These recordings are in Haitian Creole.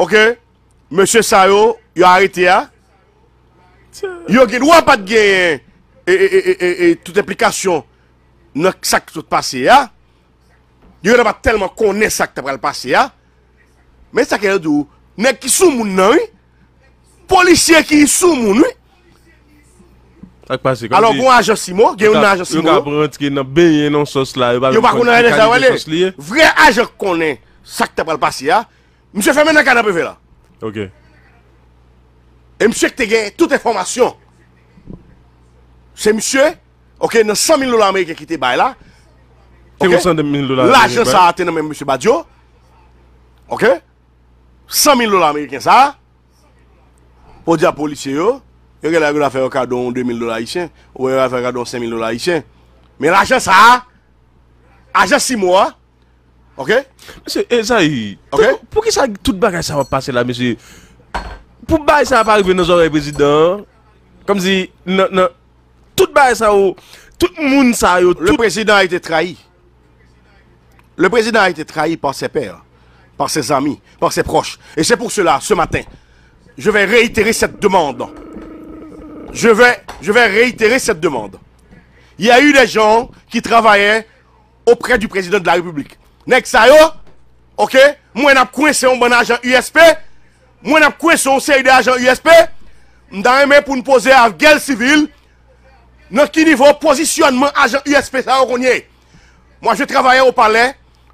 Ok, Monsie Saryo, yon harite ya. Yon gen wapat gen, e, e, e, e, e, tout implikasyon, nèk sak tout pase ya. Yon dè bat telman konè sak ta pral pase ya. Mè sak elè dè ou, nèk ki sou moun nan yon. Polisye ki sou moun yon. Alors, bon ajo simo, gen yon ajo simo. Yon gavre tke nan beye nan sos la, yon bak konè nan sos liye. Vre ajo konè sak ta pral pase ya. Mse Femen a kada pe ve la. Ok. E mse ki te gen tout e formasyon. Se mse, ok, nan 100.000 lola Ameriken ki te bay la. Ok. Ke kon 100.000 lola Ameriken? La jen sa a tenan men mse Badiou. Ok. 100.000 lola Ameriken sa a. Po diya polisye yo. Yo gen la gwen a fe yo kadon 2.000 lola eachen. Yo gen la gwen a fe yo kadon 5.000 lola eachen. Men la jen sa a. A jen si mwa. Ok? monsieur, et ça, tout ça va passer là, monsieur Pourquoi ça ça va arriver dans président, comme si tout bagarre ça oh, tout oh, Le président a été trahi. Le président a été trahi par ses pères, par ses amis, par ses proches. Et c'est pour cela, ce matin, je vais réitérer cette demande. Je vais, je vais réitérer cette demande. Il y a eu des gens qui travaillaient auprès du président de la République. Nèk sa yo, ok, mwen ap kwen se yon ban ajan USP, mwen ap kwen se yon sey de ajan USP, mda mè pou n'poze av gel sivil, nò ki nivou posisyonman ajan USP sa yon konye. Mwen jè travaye ou pale,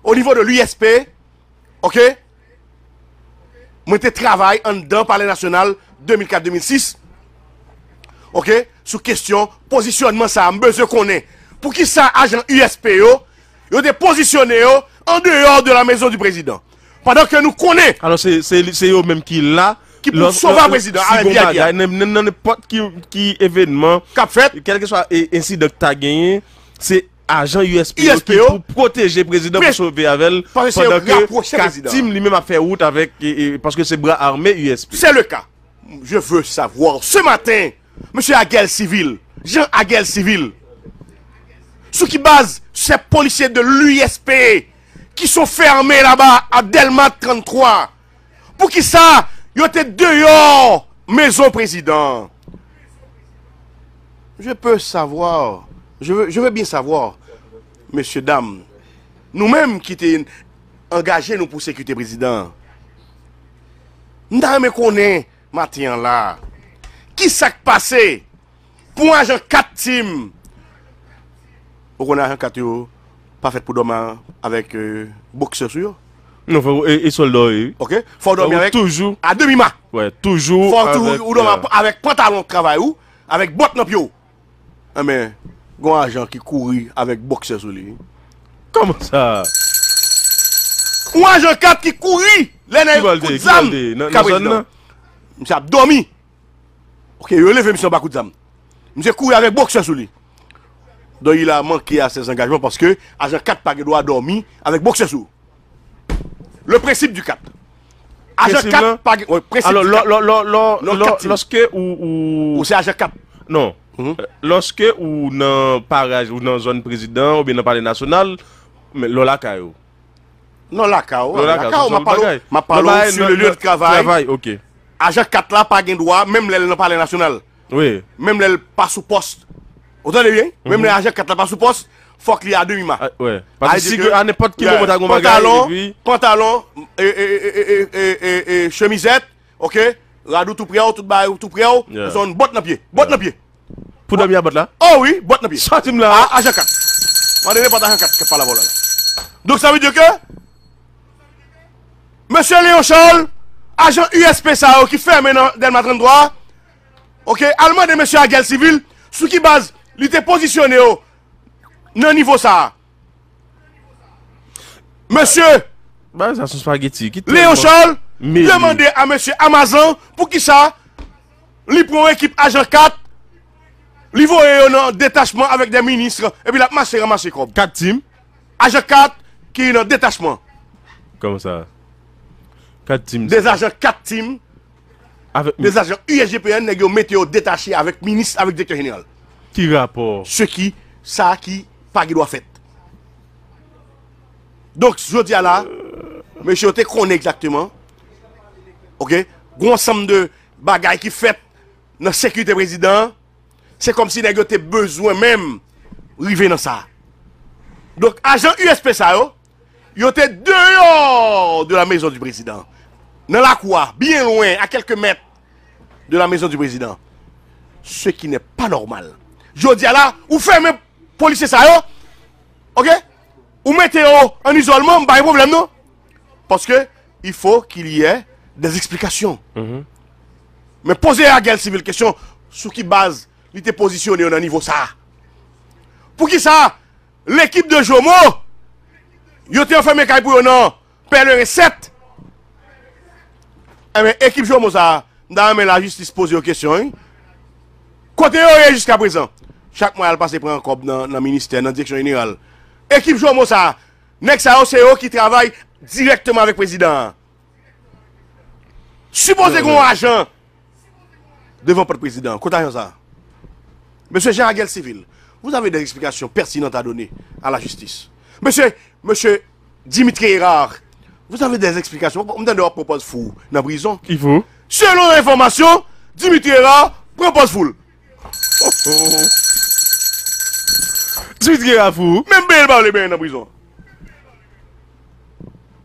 ou nivou de l'USP, ok, mwen te travaye an dan pale nasyonal 2004-2006, ok, sou kestyon posisyonman sa, mbeze konye, pou ki sa ajan USP yo, yo de posisyonne yo, en dehors de la maison du président. Pendant que nous connaissons. Alors c'est eux-mêmes qui là. Qui pour sauver le président. N'importe qui, qui événement. fait. Quel que soit l'incident que tu as gagné, c'est agent USP pour protéger le président pour sauver pendant que Tim lui-même a fait route avec parce que c'est bras armé USP. C'est le cas. Je veux savoir ce matin, monsieur Aguel Civil, Jean Aguel Civil, ce qui base ces policiers de l'USP Ki sou ferme la ba a Delmat 33. Pou ki sa, yo te deyo, mezo prezident. Je pe savoir, je ve bin savoir, Mese dam, nou menm ki te engaje nou pou sekute prezident. Nan me konen, ma tiyan la. Ki sak pase, pou anjan katim. Ou konen anjan katim ou? Pa fèt pou dòman avèk euh, bokse sou yo? Non, fò, e soldò yi. Ok, fò dòman avèk... A demi ma! Wè, toujou avèk... Fò dòman avèk pantalon travay ou, avèk bot nop yo. Ame, gwa anjan ki kouri avèk bokse sou li. Komo sa? Gwa anjan kat ki kouri! Lè nè kou tsam! Kabwe di dan? Mse ap dòmi! Ok, yo leve mse bakou tsam. Mse kouri avèk bokse sou li. Don yil a manke a sez engajman Paske aje kat pa gen do a dormi Avek bokse sou Le presip du kat Aje kat pa gen do Lorske ou Ou se aje kat Lorske ou nan paraj Ou nan zon prezident ou bi nan pale nasyonal Men lola ka yo Lola non, ka yo Ma palo sou le non, lyo non, de kravay Aje kat la pa gen do Mem lè lè nan pale nasyonal Mem lè lè pa sou poste Otan de vyen, mwen mè aje 4 la pa sou pos, fok li a demi ma. Ouè, aji si ane pot ki mwen bote a gom vaga. Pantalon, pantalon, chemiset, ok, radou tout priyaw, tout barayou tout priyaw, nou son bot napye, bot napye. Poun amya bot la? Ouè, bot napye. Chantin nou la. Aje 4. Mwen mè bote aje 4, ket pa la vola la. Dok sa vi diyo ke? Mèche Leon Charles, aje USPSA ou oh, ki ferme den matran doa, ok, almane mèche agel sivil, sou ki baz... Li te posisyonè yo nan nivou sa. Monsye, leyo chal, demande a monsye Amazon pou ki sa li prou ekip aje 4 li vòye yo nan detachman avèk de ministre e pi la masè remasè kòp. Aje 4 ki yo nan detachman. Kòm sa? Des aje 4 tim des aje USGPN negyo metè yo detachman avèk ministre avèk de kòp jenèl. Qui rapport Ce qui, ça qui, pas qui doit faire. Donc, je dis à là, monsieur, vous connaissez exactement. Ok Gros ensemble de bagailles qui fait dans la sécurité président. C'est comme si vous avez besoin même river dans ça. Donc, agent USP ça, yo était dehors de la maison du président. Dans la quoi, bien loin, à quelques mètres de la maison du président. Ce qui n'est pas normal. yo di ala, ou ferme polise sa yo, ou mette yo an isolman, bari pou vlem nou, paske, i fò ki liye des eksplikasyon. Me mhm. pose a gèl sivil kèsyon, sou ki baz, li te posisyon yo nan nivou sa. Pou ki sa, l'ekip de Jomo, yo te an ferme kaipou yo nan, per lère set, ekip eh Jomo sa, nan men la justice pose yo kèsyon, kote yo yè jiska prezant. Chaque mois, elle passe prend un corps dans le ministère, dans la direction générale. Équipe Jomo, ça. Nexa, c'est eux qui travaille directement avec le président. Supposez qu'on euh, agent devant votre président. Qu'est-ce ça? Monsieur Jean-Aguel Civil, vous avez des explications pertinentes à donner à la justice. Monsieur, monsieur Dimitri Erard, vous avez des explications. On leur propose fou dans la prison. Qui faut. Selon l'information, Dimitri Erard propose fou. Oh, oh, oh. Svit kera fwo? Membe el bale ben nan brison.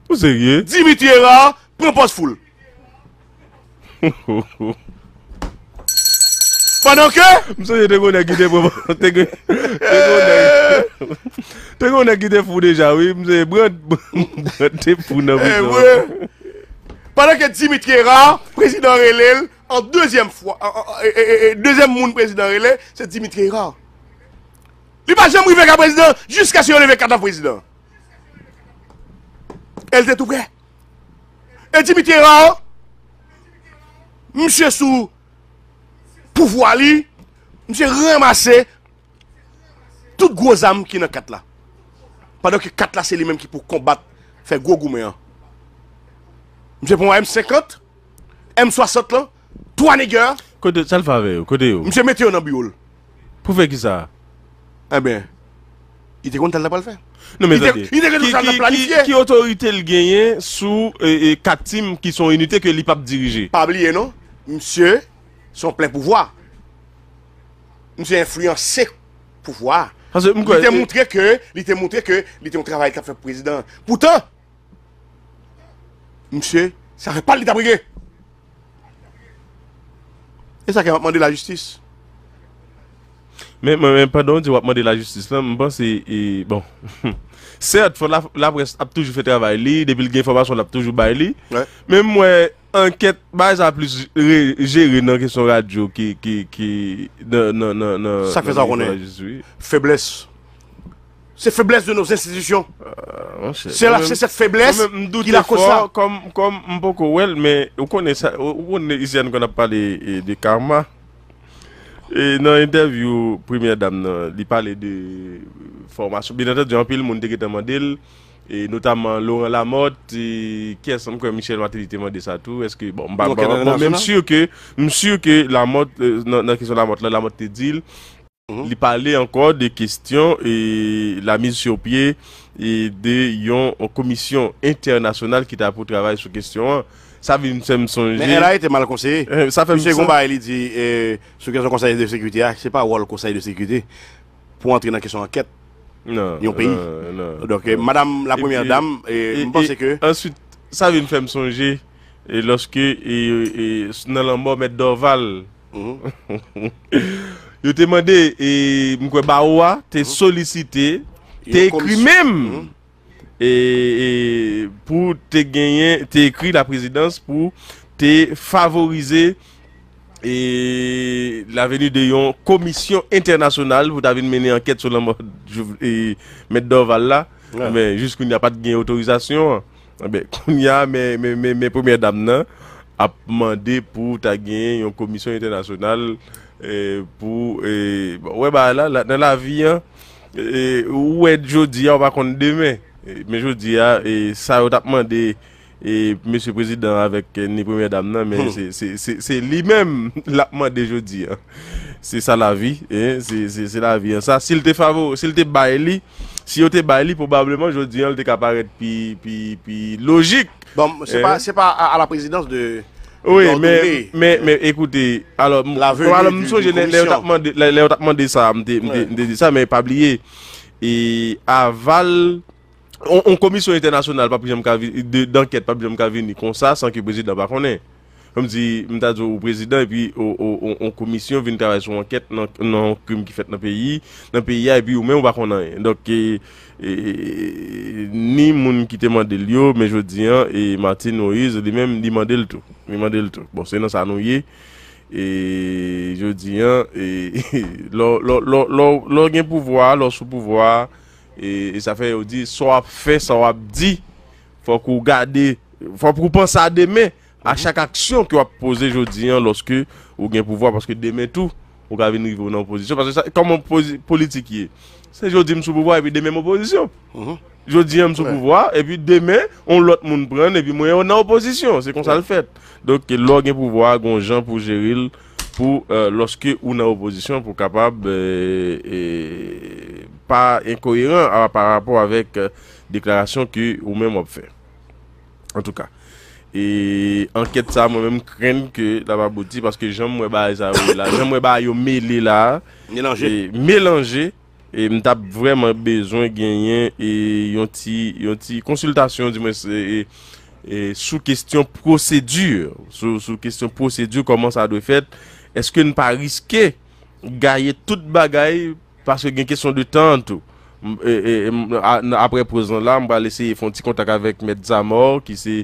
Ou seriye? Dimitri Rar, prepos fwo. Panan ke? Mse, te kon akite fwo deja, wimse. Mse, mwen te fwo nan brison. Panan ke Dimitri Rar, prezident rele, an dezyem fwa, e, e, e, e, dezyem moun prezident rele, se Dimitri Rar. Li pa jem mri veka prezident, Juska se yo leve kata prezident. El te tou bre? El di mi tira ou? Mse sou, Pouvo ali, Mse ramase, Tout gwo zam ki nan kat la. Padon ki kat la se li men ki pou kombat, Fe gwo gwo men. Mse pou mwa M50, M60 lan, Tou an e gyan, Mse meti ou nan bi ou. Pou vek za, Ha eh ben, ite kon tel da pal fe? Non men, zade. Ite re do tel da planifiye. Ki otorite l genye sou katim ki son unitè ke li pap dirije? Pap li eno, msye son ple pouvoi. Msye influyansè pouvoi. Mkoy. Li te moutre ke li te euh, moutre ke li te yon travay ka fe prezidant. Poutan. Msye, sa repal li tabrige. E sa ke mande la justis? Men pardon di wapman de la justice lan, mwen pensi... Bon, cert fò la pres ap toujou fète avay li, debil gen fò bas fò la toujou bay li, men mwen anket mwen ap plus jere nan keso radio ki... Sakre zaronen, febles. Se febles de nou zinsidijon. Se la fèst febles, ki la kosan... E nan interview, pou mè dam nan li pale de formasyon, bi e e bon, bon, bon, euh, nan te di anpil moun dekete mandel, notaman Laurent Lamotte, ki asanm kwen Michel Matelite mande sa tou, eske mbam bambam. Mè msiu ke Lamotte te dil, li pale ankon de kestyon la misi opye de yon komisyon internasyonal ki ta pou travay sou kestyon an. sa vin fèm sonje. Mè la yè te mal konseye. Monseye Gomba elè di, sou kè se konseye de sekwiti a, se pa wò lò konseye de sekwiti, pou antre nan kesyon anket, nyon peyi. Dok euh, madame, la premiè dame, mponse ke... Ensuit, sa vin fèm sonje, lòske yò, yò s'nè l'anbò mèd dò val, yò te mande, mkwe ba wò, te solisite, te ekrimèm. E, e, pou te genyen, te ekri la prezidans pou te favorize e, la veni de yon komisyon internasyonal pou ta veni meni anket solan mwen doval la jis koun ya pat genyen otorizasyon ah, koun ya men premier dam nan ap mande pou ta genyen yon komisyon internasyonal pou bon, wè ba la, nan la vi wè djodi ya wakonde demen Me jodi a, sa otakman de Mese prezidant Avèk ni premè dam nan Se li mèm lakman de jodi Se sa la vi Se la vi an sa Se yo te favo, se yo te bay li Si yo te bay li, probableman jodi an Le te kaparet pi logik Bon, se pa a la prezidans de Ouè, mè, mè, mè, mè, mè, mè, mè, mè, mè Ekoute, alò, mè, mè, mè, mè, mè Mè otakman de sa Mè, mè, mè, mè, mè, mè, mè, mè, mè, mè, mè Avale On komisyon internasyonal pa prijam ka vi, de anket pa prijam ka vi ni konsa, san ki brezid la bakonnen. Kwa m zi, m ta zi ou prezidant, e pi ou komisyon veni trabaye sou anket, nan krim ki fet nan peyi, nan peyi ya, e pi ou men wakonnen. Dok, ni moun ki te mandel yo, men jodi an, e Matin Oye, zi men, ni mandel tou. Ni mandel tou. Bon, se nan sa nou ye, e jodi an, e lor gen pouvoi, lor sou pouvoi, E, e sa fè ou di, sa wap fè, sa wap di, fò kou gade, fò kou pansa a demè, a chak aksyon ki wap pose jodi an, loske ou gen pouvoi, paske demè tou, ou gavè nivou nan oposisyon. Paske sa, komon politik ye, se jodi msou pouvoi, epi demè m oposisyon. Mhm. Jodi an msou pouvoi, epi demè, on lot moun pran, epi mwen nan oposisyon. Se kon sa l fèt. Donke, lò gen pouvoi, gonjan pou jiril, pou, euh, loske ou nan oposisyon, pou kapab, eee, euh, eee, pa ekoyeran euh, pa rapor avèk euh, deklarasyon ki ou mè mòp fè. En tout ka. E anket sa mè mè mè kren ki la mè mòp ti, paske jèm mè mè bè a yo mè lè la, mè langè, mè tap vèm an bezon genyen, e yon ti konsultasyon di mè sè, sou kestyon prosedur, sou kestyon prosedur, koman sa dwe fèt, eske n pa riske gaye tout bagaye Paske gen kesyon de tan, tou. Apre prezant la, mba lese yon fon ti kontak avèk medza mor, ki se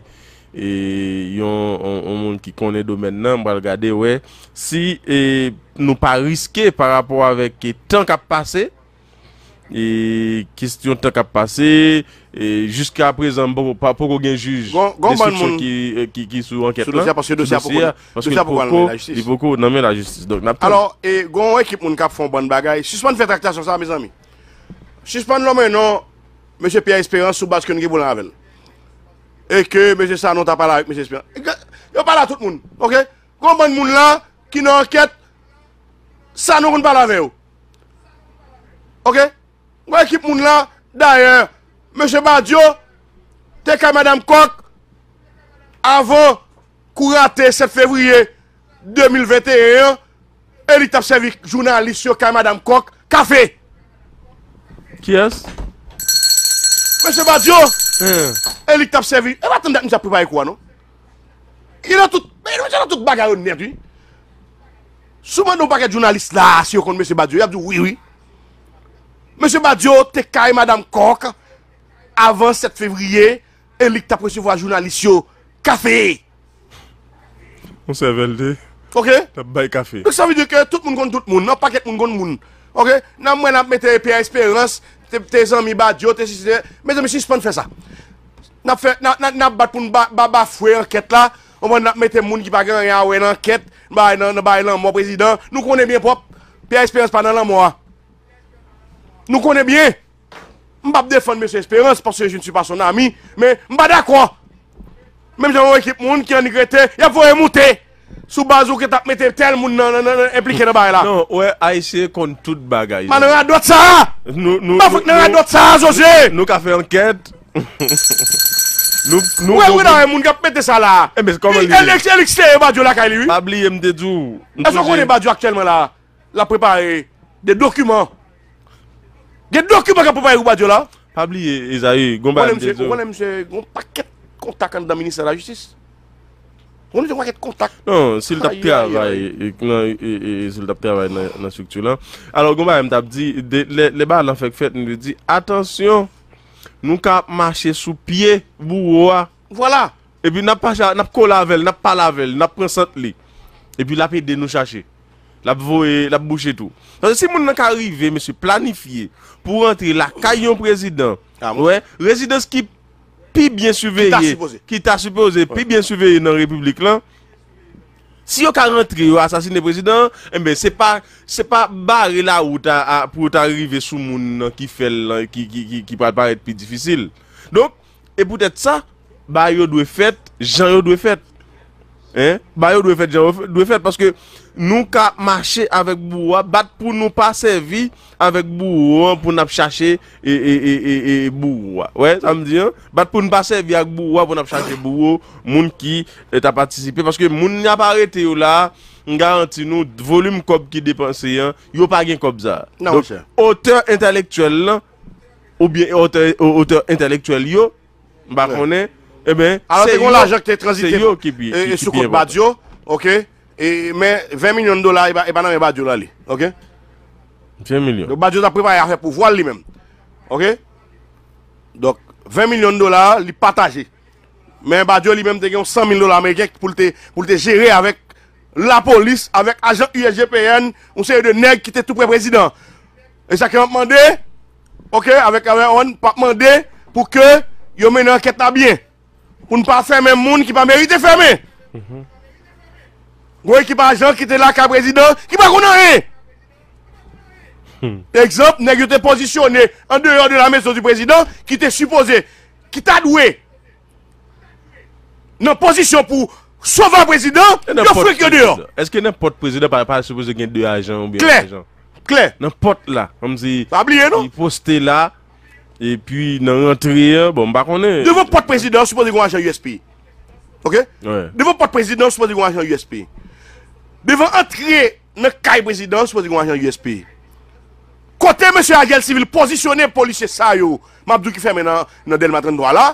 yon moun ki konen do men nan, mba legade, wè. Si nou pa riske par rapport avèk tan ka pase, E, kistyon te kap pase E, jiska prezant Poko gen juj e, Sous dosya Sous dosya pou kon anmen la justice Poko anmen la justice Gon ekip moun kap fon bon bagay Sispan fe traktasyon sa me zami Sispan lomen nou Mese Pierre Esperance sou basken ge bou la ven E ke mese Sanon ta pala Yo pala tout moun Gon bon moun la Ki nan anket Sanon kon pala ven ou Ok Mwen ekip moun la, dayan, Mese Badyo, te ka Madame Kok, avon kou rate 7 fevriye 2021, el li tap sevi jounalist yo ka Madame Kok, kafe. Ki as? Mese Badyo, el li tap sevi, e eh, batan dat nou sa pribay kwa nou? E nan tout, e nan tout bagay yon nerdi. Souman nou bagay jounalist la, si yo kon Mese Badyo, yap di wii wii. Mèche Badiou te kaye Madame Kork avan 7 fevriye elik ta presevwa jounalist yo kafe. Monser Veldi, ta bay kafe. S'avidye ke tout moun kon tout moun, nan pa ket moun kon moun. Nan mwen ap mette piya esperans, te zanmi Badiou, te si se, mèche mèche si jpon fè sa. Nan bat pou n'baba fwe anket la, mwen ap mette moun ki pa gen yawen anket, nan bay nan, nan bay nan mwen prezident, nou konen bien prop, piya esperans panan nan mwen an. Nou konen byen, mbap defon mwen se esperans, porsè jen si pason nami, men mbada kwa, men mwen jen wè ekip moun ki anikrete, yap fò e moutè, sou bazou ki tap mette tel moun nan, nan, nan, nan, implike nan baye la. Non, wè, aise kon tout bagay. Man nan rade wot sa, ha? Nou, nou, nou, nou, Mwafouk nan rade wot sa, ha, zoze? Nou ka fè anket. Nou, nou, nou, nou, Wè, wè nan, moun kap mette sa la. E, bè, koman li? E, l'ex, l'ex, l'ex, l'ex, l'ex, Gen do ki baka pou vaye ou badyo la? Pabli, e zayi, gombe a mdap di yo. Gonbe a mdap di yo, gombe pa ket kontak an dan minister la justis? Gonbe di yo kwa ket kontak? Non, sil tap ti avaye non, nan stik tu lan. Alors, gombe a mdap di, le ba nan fek fet, nou di, Atensyon, nou ka mache sou pie, bou oua. Voilà. E bi nap kolavel, nap palavel, nap konsantli. E bi lap ide nou chache. La pou bouche etou. Si moun nan ka rive, planifiye, pou rentre la kayon prezident, rezidans ki pi bien suverye, ki ta supoze, pi bien suverye nan republik lan, si yo ka rentre yo asasine prezident, eh se pa bare la ou ta rive sou moun ki parate pi difisil. Donk, e pwetet sa, ba yo dwe fèt, jan yo dwe fèt. Eh? Bayo dwe fète, dwe fète paske nou ka mache avèk bouwa, bat pou nou pa servi avèk bouwa pou nap chache e, e, e, bouwa. Ouè, sa m diyon? Bat pou nou pa servi avèk bouwa pou nap chache bouwa, moun ki eh, ta patisipe. Paske moun nye aparete yo la, ngaranti nou, volume kop ki depanse yo, yo pa gen kop za. Non, chè. Oteur intelektuel lan, ou bien oteur intelektuel yo, bakone... Eh ben, Alors, c'est l'argent qui est transité. C'est qui, qui, et, sous Badio, ok? Et, mais 20 millions de dollars, et pas dans Badio là, ok? 20 millions. Donc, Badio a préparé à faire pour voir lui-même. Ok? Donc, 20 millions de dollars, il partagé. Mais Badio lui-même, il a 100 000 dollars américains pour te, pour te gérer avec la police, avec agent USGPN, on série de nègres qui était tout près président. Et ça qui m'a demandé, ok, avec, un on demandé pour que, yo une enquête à bien. pou nou pa ferme moun ki pa merite ferme. Mhm. Gwe ki pa ajan ki te lak a prezident, ki pa gounan e. Ekzamp, neg yo te pozisyone an deyo an de la mezo di prezident ki te suppose, ki ta dwe. Nan pozisyon pou sova prezident, yo frek yo deyo. Eske nan pot prezident pa pa suppose gen de ajan ou bi an ajan? Kler, kler. Nan pot la, yi poste la, E pi nan rentri, bon bakon e... Devo pot prezidans, soupo di gwa anjan USP. Ok? Devo pot prezidans, soupo di gwa anjan USP. Devo rentri, nan kay prezidans, soupo di gwa anjan USP. Kote M. Agel Sivil, posisyone polisye sa yo, mapdou ki fè men nan del matren dwa la,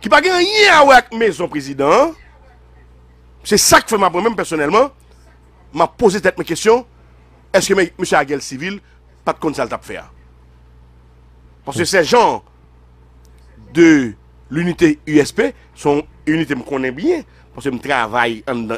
ki pa gen yè awe ak me son prezidans, se sak fè ma prèm, personelman, ma pose tèt me kèsyon, eske M. Agel Sivil pat kon salta p fè a? Parce que ces gens de l'unité USP sont une unité que je connais bien. Parce que je travaille en dedans.